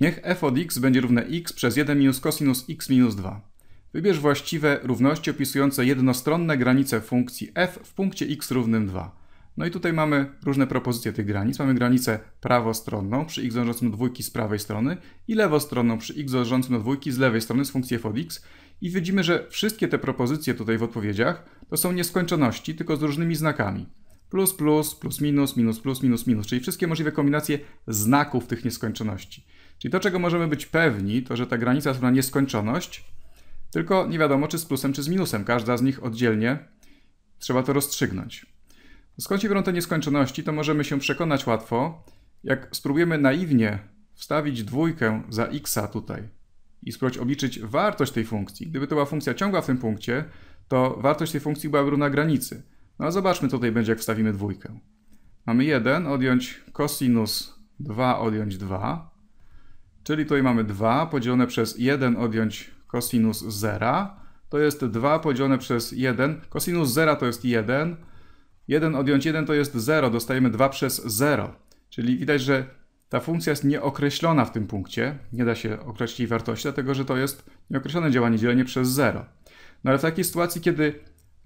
Niech f od x będzie równe x przez 1 minus cosinus x minus 2. Wybierz właściwe równości opisujące jednostronne granice funkcji f w punkcie x równym 2. No i tutaj mamy różne propozycje tych granic. Mamy granicę prawostronną przy x dążącym do dwójki z prawej strony i lewostronną przy x dążącym do dwójki z lewej strony z funkcji f od x. I widzimy, że wszystkie te propozycje tutaj w odpowiedziach to są nieskończoności, tylko z różnymi znakami. Plus, plus, plus, minus, minus, plus, minus, minus, czyli wszystkie możliwe kombinacje znaków tych nieskończoności. Czyli to, czego możemy być pewni, to że ta granica jest na nieskończoność, tylko nie wiadomo, czy z plusem, czy z minusem. Każda z nich oddzielnie trzeba to rozstrzygnąć. Skąd się biorą te nieskończoności, to możemy się przekonać łatwo, jak spróbujemy naiwnie wstawić dwójkę za x tutaj i spróbować obliczyć wartość tej funkcji. Gdyby to była funkcja ciągła w tym punkcie, to wartość tej funkcji byłaby równa granicy. No a zobaczmy, co tutaj będzie, jak wstawimy dwójkę. Mamy 1, odjąć cosinus 2, odjąć 2. Czyli tutaj mamy 2 podzielone przez 1 odjąć cosinus 0. To jest 2 podzielone przez 1. Cosinus 0 to jest 1. 1 odjąć 1 to jest 0. Dostajemy 2 przez 0. Czyli widać, że ta funkcja jest nieokreślona w tym punkcie. Nie da się określić jej wartości, dlatego że to jest nieokreślone działanie dzielenie przez 0. No ale w takiej sytuacji, kiedy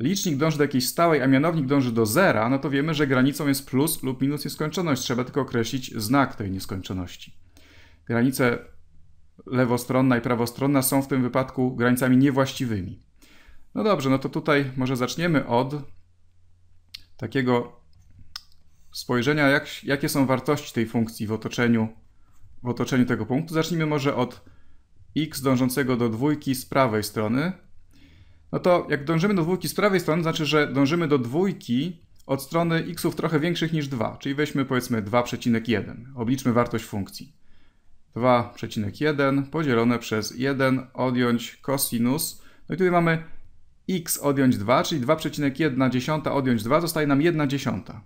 licznik dąży do jakiejś stałej, a mianownik dąży do 0, no to wiemy, że granicą jest plus lub minus nieskończoność. Trzeba tylko określić znak tej nieskończoności granice lewostronna i prawostronna są w tym wypadku granicami niewłaściwymi. No dobrze, no to tutaj może zaczniemy od takiego spojrzenia, jak, jakie są wartości tej funkcji w otoczeniu, w otoczeniu tego punktu. Zacznijmy może od x dążącego do dwójki z prawej strony. No to jak dążymy do dwójki z prawej strony, znaczy, że dążymy do dwójki od strony xów trochę większych niż 2, czyli weźmy powiedzmy 2,1. Obliczmy wartość funkcji. 2,1 podzielone przez 1 odjąć cosinus. No i tutaj mamy x odjąć 2, czyli 2,1 dziesiąta odjąć 2 zostaje nam 1 dziesiąta.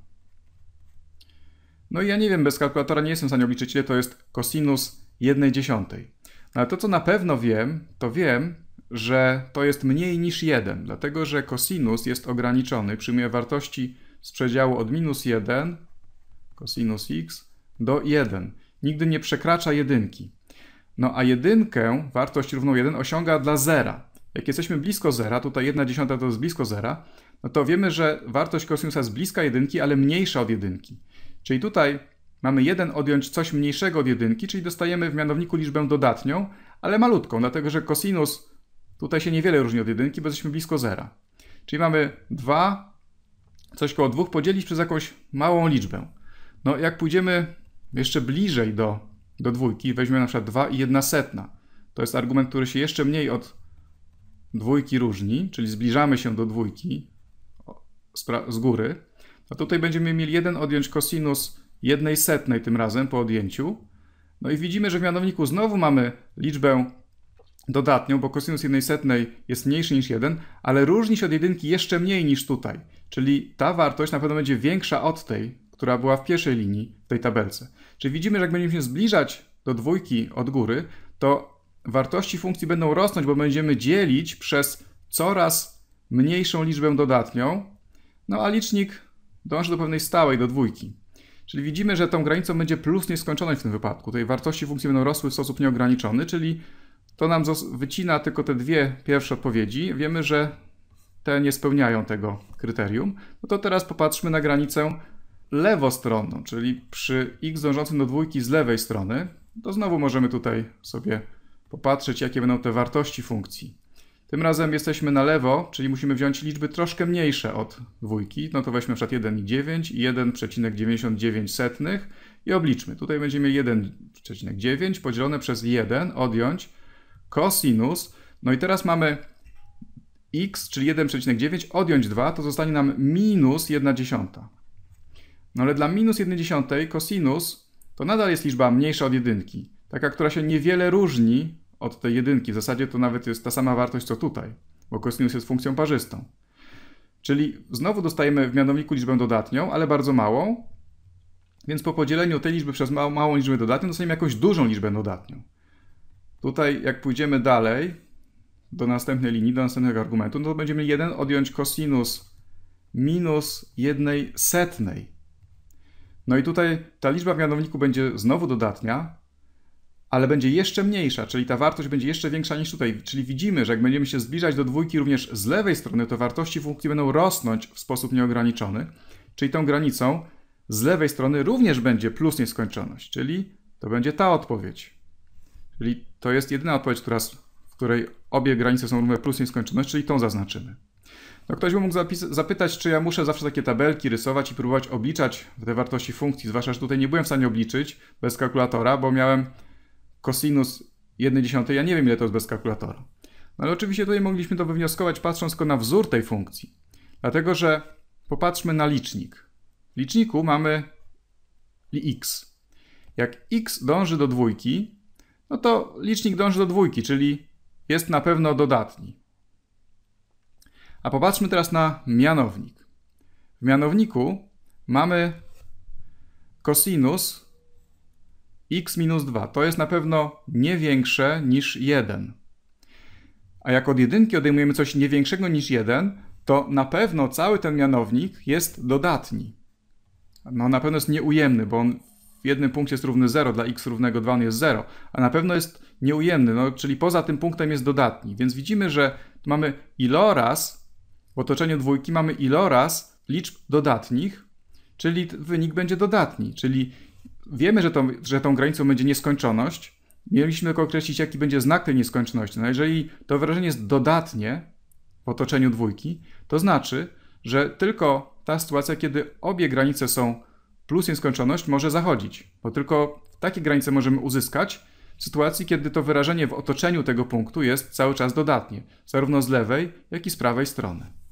No i ja nie wiem, bez kalkulatora nie jestem w stanie obliczyć, ile to jest cosinus 1 dziesiątej. No ale to, co na pewno wiem, to wiem, że to jest mniej niż 1, dlatego że cosinus jest ograniczony, przyjmuje wartości z przedziału od minus 1, cosinus x, do 1 nigdy nie przekracza jedynki. No a jedynkę, wartość równą 1, osiąga dla zera. Jak jesteśmy blisko zera, tutaj 1 dziesiąta to jest blisko zera, no to wiemy, że wartość kosinusa jest bliska jedynki, ale mniejsza od jedynki. Czyli tutaj mamy 1 odjąć coś mniejszego od jedynki, czyli dostajemy w mianowniku liczbę dodatnią, ale malutką, dlatego że kosinus tutaj się niewiele różni od jedynki, bo jesteśmy blisko zera. Czyli mamy 2, coś koło 2 podzielić przez jakąś małą liczbę. No jak pójdziemy jeszcze bliżej do, do dwójki, weźmiemy na przykład 2 i 1 setna. To jest argument, który się jeszcze mniej od dwójki różni, czyli zbliżamy się do dwójki z, z góry, a tutaj będziemy mieli jeden odjąć kosinus jednej setnej tym razem po odjęciu. No i widzimy, że w mianowniku znowu mamy liczbę dodatnią, bo kosinus jednej setnej jest mniejszy niż 1, ale różni się od jedynki jeszcze mniej niż tutaj. Czyli ta wartość na pewno będzie większa od tej, która była w pierwszej linii w tej tabelce. Czy widzimy, że jak będziemy się zbliżać do dwójki od góry, to wartości funkcji będą rosnąć, bo będziemy dzielić przez coraz mniejszą liczbę dodatnią, no a licznik dąży do pewnej stałej, do dwójki. Czyli widzimy, że tą granicą będzie plus nieskończoność w tym wypadku. Tutaj wartości funkcji będą rosły w sposób nieograniczony, czyli to nam wycina tylko te dwie pierwsze odpowiedzi. Wiemy, że te nie spełniają tego kryterium. No to teraz popatrzmy na granicę lewostronną, czyli przy x dążącym do dwójki z lewej strony, to znowu możemy tutaj sobie popatrzeć, jakie będą te wartości funkcji. Tym razem jesteśmy na lewo, czyli musimy wziąć liczby troszkę mniejsze od dwójki. No to weźmy np. 1,9 i 1,99 i obliczmy. Tutaj będziemy mieli 1,9 podzielone przez 1, odjąć kosinus. No i teraz mamy x, czyli 1,9, odjąć 2, to zostanie nam minus 1 dziesiąta. No ale dla minus 1 dziesiątej kosinus to nadal jest liczba mniejsza od jedynki. Taka, która się niewiele różni od tej jedynki. W zasadzie to nawet jest ta sama wartość co tutaj, bo kosinus jest funkcją parzystą. Czyli znowu dostajemy w mianowniku liczbę dodatnią, ale bardzo małą. Więc po podzieleniu tej liczby przez małą, małą liczbę dodatnią dostajemy jakąś dużą liczbę dodatnią. Tutaj jak pójdziemy dalej do następnej linii, do następnego argumentu, no to będziemy 1 odjąć kosinus minus jednej setnej. No i tutaj ta liczba w mianowniku będzie znowu dodatnia, ale będzie jeszcze mniejsza, czyli ta wartość będzie jeszcze większa niż tutaj. Czyli widzimy, że jak będziemy się zbliżać do dwójki również z lewej strony, to wartości funkcji będą rosnąć w sposób nieograniczony. Czyli tą granicą z lewej strony również będzie plus nieskończoność, czyli to będzie ta odpowiedź. Czyli to jest jedyna odpowiedź, która, w której obie granice są równe plus nieskończoność, czyli tą zaznaczymy. No ktoś by mógł zapytać, czy ja muszę zawsze takie tabelki rysować i próbować obliczać te wartości funkcji, zwłaszcza, że tutaj nie byłem w stanie obliczyć bez kalkulatora, bo miałem kosinus 1,1, ja nie wiem ile to jest bez kalkulatora. No ale oczywiście tutaj mogliśmy to wywnioskować patrząc tylko na wzór tej funkcji. Dlatego, że popatrzmy na licznik. W liczniku mamy x. Jak x dąży do dwójki, no to licznik dąży do dwójki, czyli jest na pewno dodatni. A popatrzmy teraz na mianownik. W mianowniku mamy cosinus x minus 2. To jest na pewno nie większe niż 1. A jak od jedynki odejmujemy coś nie większego niż 1, to na pewno cały ten mianownik jest dodatni. No na pewno jest nieujemny, bo on w jednym punkcie jest równy 0, dla x równego 2 on jest 0, a na pewno jest nieujemny, no, czyli poza tym punktem jest dodatni. Więc widzimy, że mamy iloraz w otoczeniu dwójki mamy iloraz liczb dodatnich, czyli wynik będzie dodatni, czyli wiemy, że tą, że tą granicą będzie nieskończoność. Mieliśmy tylko określić, jaki będzie znak tej nieskończoności. No jeżeli to wyrażenie jest dodatnie w otoczeniu dwójki, to znaczy, że tylko ta sytuacja, kiedy obie granice są plus nieskończoność, może zachodzić, bo tylko takie granice możemy uzyskać w sytuacji, kiedy to wyrażenie w otoczeniu tego punktu jest cały czas dodatnie, zarówno z lewej, jak i z prawej strony.